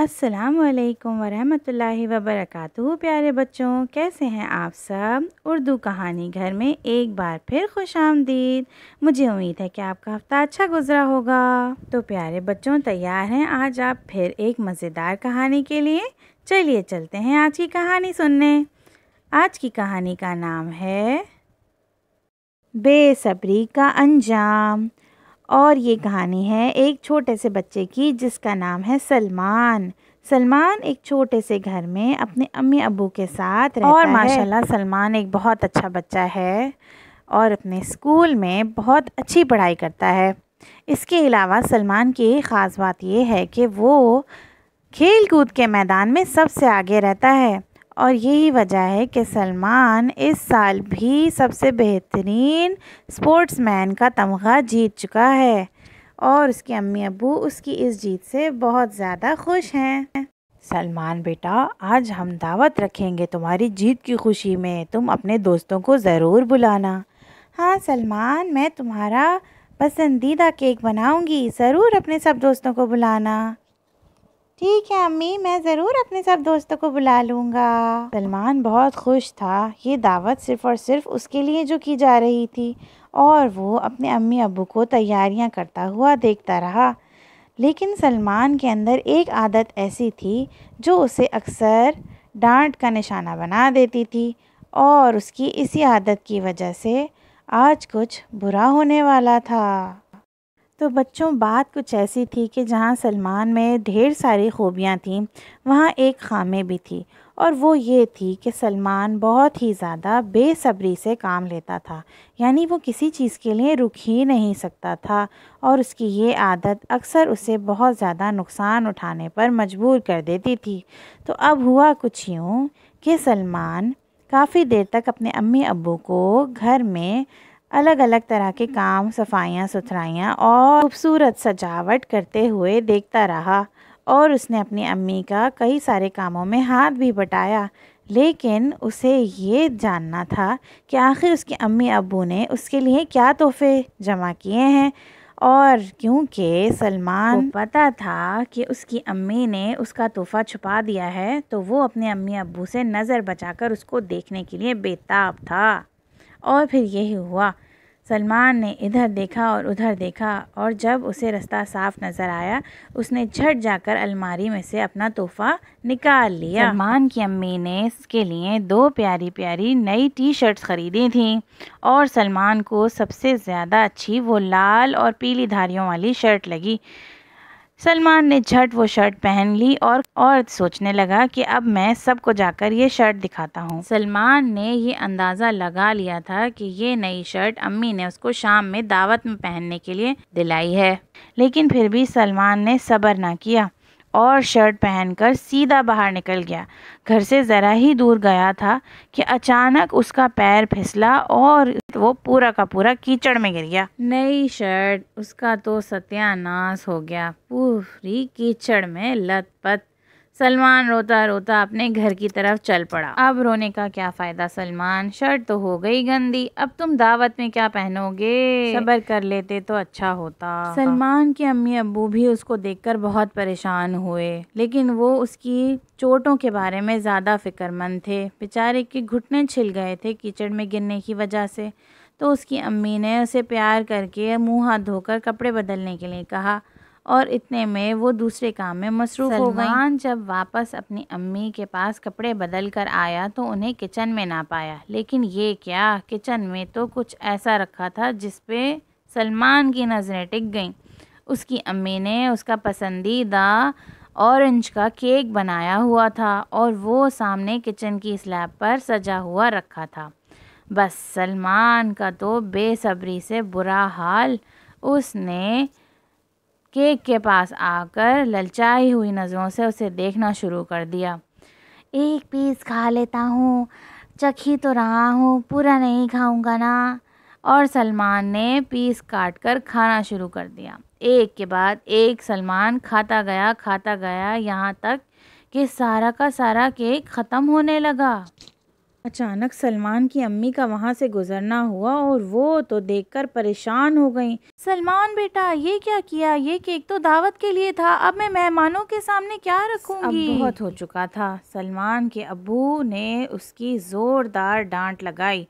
असलकम वरहमतुल्लाहि वबरकातुहू प्यारे बच्चों कैसे हैं आप सब उर्दू कहानी घर में एक बार फिर खुश आमदीद मुझे उम्मीद है कि आपका हफ्ता अच्छा गुजरा होगा तो प्यारे बच्चों तैयार हैं आज आप फिर एक मज़ेदार कहानी के लिए चलिए चलते हैं आज की कहानी सुनने आज की कहानी का नाम है बेसब्री का अंजाम और ये कहानी है एक छोटे से बच्चे की जिसका नाम है सलमान सलमान एक छोटे से घर में अपने अम्मी अबू के साथ रहता और माशाल्लाह सलमान एक बहुत अच्छा बच्चा है और अपने स्कूल में बहुत अच्छी पढ़ाई करता है इसके अलावा सलमान की ख़ास बात यह है कि वो खेल कूद के मैदान में सबसे आगे रहता है और यही वजह है कि सलमान इस साल भी सबसे बेहतरीन स्पोर्ट्समैन का तमगा जीत चुका है और उसकी अम्मी अबू उसकी इस जीत से बहुत ज़्यादा खुश हैं सलमान बेटा आज हम दावत रखेंगे तुम्हारी जीत की खुशी में तुम अपने दोस्तों को ज़रूर बुलाना हाँ सलमान मैं तुम्हारा पसंदीदा केक बनाऊंगी ज़रूर अपने सब दोस्तों को बुलाना ठीक है अम्मी मैं ज़रूर अपने सब दोस्तों को बुला लूँगा सलमान बहुत खुश था ये दावत सिर्फ और सिर्फ उसके लिए जो की जा रही थी और वो अपने अम्मी अबू को तैयारियां करता हुआ देखता रहा लेकिन सलमान के अंदर एक आदत ऐसी थी जो उसे अक्सर डांट का निशाना बना देती थी और उसकी इसी आदत की वजह से आज कुछ बुरा होने वाला था तो बच्चों बात कुछ ऐसी थी कि जहाँ सलमान में ढेर सारी खूबियाँ थीं वहाँ एक खामी भी थी और वो ये थी कि सलमान बहुत ही ज़्यादा बेसब्री से काम लेता था यानी वो किसी चीज़ के लिए रुक ही नहीं सकता था और उसकी ये आदत अक्सर उसे बहुत ज़्यादा नुकसान उठाने पर मजबूर कर देती थी तो अब हुआ कुछ यूँ कि सलमान काफ़ी देर तक अपने अम्मी अबू को घर में अलग अलग तरह के काम सफाइयाँ सुथराइयाँ और खूबसूरत सजावट करते हुए देखता रहा और उसने अपनी अम्मी का कई सारे कामों में हाथ भी बटाया लेकिन उसे ये जानना था कि आखिर उसकी अम्मी अबू ने उसके लिए क्या तोहफे जमा किए हैं और क्योंकि सलमान पता था कि उसकी अम्मी ने उसका तोहफ़ा छुपा दिया है तो वो अपने अम्मी अबू से नज़र बचाकर उसको देखने के लिए बेताब था और फिर यही हुआ सलमान ने इधर देखा और उधर देखा और जब उसे रास्ता साफ नज़र आया उसने झट जाकर अलमारी में से अपना तोहफा निकाल लिया सलमान की अम्मी ने इसके लिए दो प्यारी प्यारी नई टी शर्ट्स ख़रीदी थीं और सलमान को सबसे ज़्यादा अच्छी वो लाल और पीली धारियों वाली शर्ट लगी सलमान ने झट वो शर्ट पहन ली और और सोचने लगा कि अब मैं सबको जाकर ये शर्ट दिखाता हूँ सलमान ने ये अंदाज़ा लगा लिया था कि ये नई शर्ट अम्मी ने उसको शाम में दावत में पहनने के लिए दिलाई है लेकिन फिर भी सलमान ने सब्र ना किया और शर्ट पहनकर सीधा बाहर निकल गया घर से ज़रा ही दूर गया था कि अचानक उसका पैर फिसला और वो पूरा का पूरा कीचड़ में गिर गया नई शर्ट उसका तो सत्यानाश हो गया पूरी कीचड़ में लत पत सलमान रोता रोता अपने घर की तरफ चल पड़ा अब रोने का क्या फ़ायदा सलमान शर्ट तो हो गई गंदी अब तुम दावत में क्या पहनोगे सबर कर लेते तो अच्छा होता सलमान के अम्मी अबू भी उसको देखकर बहुत परेशान हुए लेकिन वो उसकी चोटों के बारे में ज़्यादा फिक्रमंद थे बेचारे के घुटने छिल गए थे कीचड़ में गिरने की वजह से तो उसकी अम्मी ने उसे प्यार करके मुंह हाथ धोकर कपड़े बदलने के लिए कहा और इतने में वो दूसरे काम में मसरूफ हो गई जब वापस अपनी अम्मी के पास कपड़े बदल कर आया तो उन्हें किचन में ना पाया लेकिन ये क्या किचन में तो कुछ ऐसा रखा था जिसपे सलमान की नज़रें टिक गईं उसकी अम्मी ने उसका पसंदीदा ऑरेंज का केक बनाया हुआ था और वो सामने किचन की स्लैब पर सजा हुआ रखा था बस सलमान का तो बेसब्री से बुरा हाल उसने केक के पास आकर ललचाई हुई नज़रों से उसे देखना शुरू कर दिया एक पीस खा लेता हूँ चख ही तो रहा हूँ पूरा नहीं खाऊंगा ना और सलमान ने पीस काट कर खाना शुरू कर दिया एक के बाद एक सलमान खाता गया खाता गया यहाँ तक कि सारा का सारा केक ख़त्म होने लगा अचानक सलमान की अम्मी का वहाँ से गुजरना हुआ और वो तो देखकर परेशान हो गई सलमान बेटा ये क्या किया ये केक तो दावत के लिए था अब मैं मेहमानों के सामने क्या रखूंगी अब बहुत हो चुका था सलमान के अबू ने उसकी ज़ोरदार डांट लगाई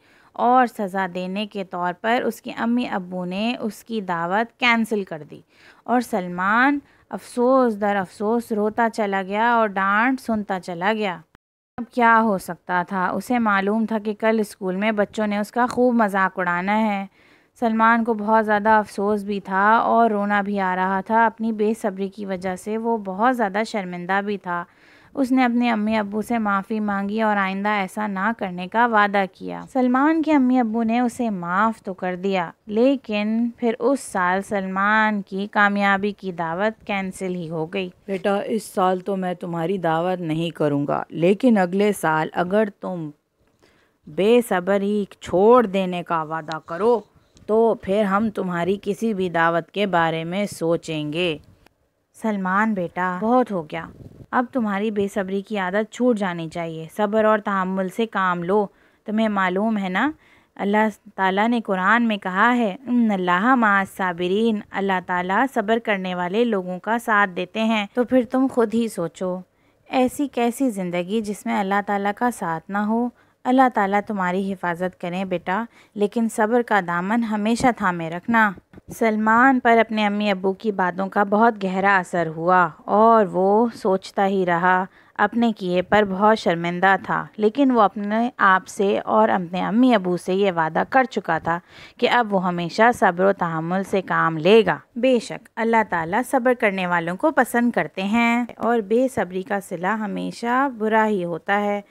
और सज़ा देने के तौर पर उसकी अम्मी अबू ने उसकी दावत कैंसिल कर दी और सलमान अफसोस दर अफसोस रोता चला गया और डांट सुनता चला गया अब क्या हो सकता था उसे मालूम था कि कल स्कूल में बच्चों ने उसका खूब मजाक उड़ाना है सलमान को बहुत ज़्यादा अफसोस भी था और रोना भी आ रहा था अपनी बेसब्री की वजह से वो बहुत ज़्यादा शर्मिंदा भी था उसने अपने अम्मी अबू से माफ़ी मांगी और आइंदा ऐसा ना करने का वादा किया सलमान के अम्मी अबू ने उसे माफ़ तो कर दिया लेकिन फिर उस साल सलमान की कामयाबी की दावत कैंसिल ही हो गई बेटा इस साल तो मैं तुम्हारी दावत नहीं करूँगा लेकिन अगले साल अगर तुम बेसब्र ही छोड़ देने का वादा करो तो फिर हम तुम्हारी किसी भी दावत के बारे में सोचेंगे सलमान बेटा बहुत हो गया अब तुम्हारी बेसब्री की आदत छूट जानी चाहिए सब्र और तहमुल से काम लो तुम्हें मालूम है ना अल्लाह ताला ने कुरान में कहा है अल्लाह मास अल्लाह ताला सब्र करने वाले लोगों का साथ देते हैं तो फिर तुम खुद ही सोचो ऐसी कैसी ज़िंदगी जिसमें अल्लाह ताला का साथ ना हो अल्लाह ताला तुम्हारी हिफाजत करें बेटा लेकिन सब्र का दामन हमेशा थामे रखना सलमान पर अपने अम्मी अबू की बातों का बहुत गहरा असर हुआ और वो सोचता ही रहा अपने किए पर बहुत शर्मिंदा था लेकिन वो अपने आप से और अपने अम्मी अबू से ये वादा कर चुका था कि अब वो हमेशा सब्र तहमुल से काम लेगा बेशक अल्लाह ताला सब्र करने वालों को पसंद करते हैं और बेसब्री का सिला हमेशा बुरा ही होता है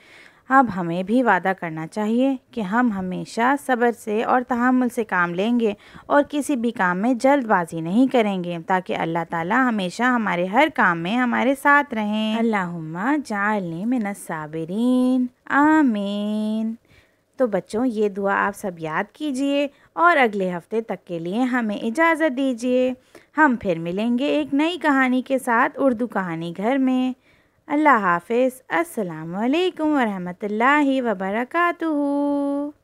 अब हमें भी वादा करना चाहिए कि हम हमेशा सब्र से और तहमुल से काम लेंगे और किसी भी काम में जल्दबाजी नहीं करेंगे ताकि अल्लाह ताला हमेशा हमारे हर काम में हमारे साथ रहें अल्लाहुम्मा जालने में साबरीन आमीन तो बच्चों ये दुआ आप सब याद कीजिए और अगले हफ्ते तक के लिए हमें इजाज़त दीजिए हम फिर मिलेंगे एक नई कहानी के साथ उर्दू कहानी घर में اللہ حافظ السلام علیکم ورحمۃ اللہ وبرکاتہ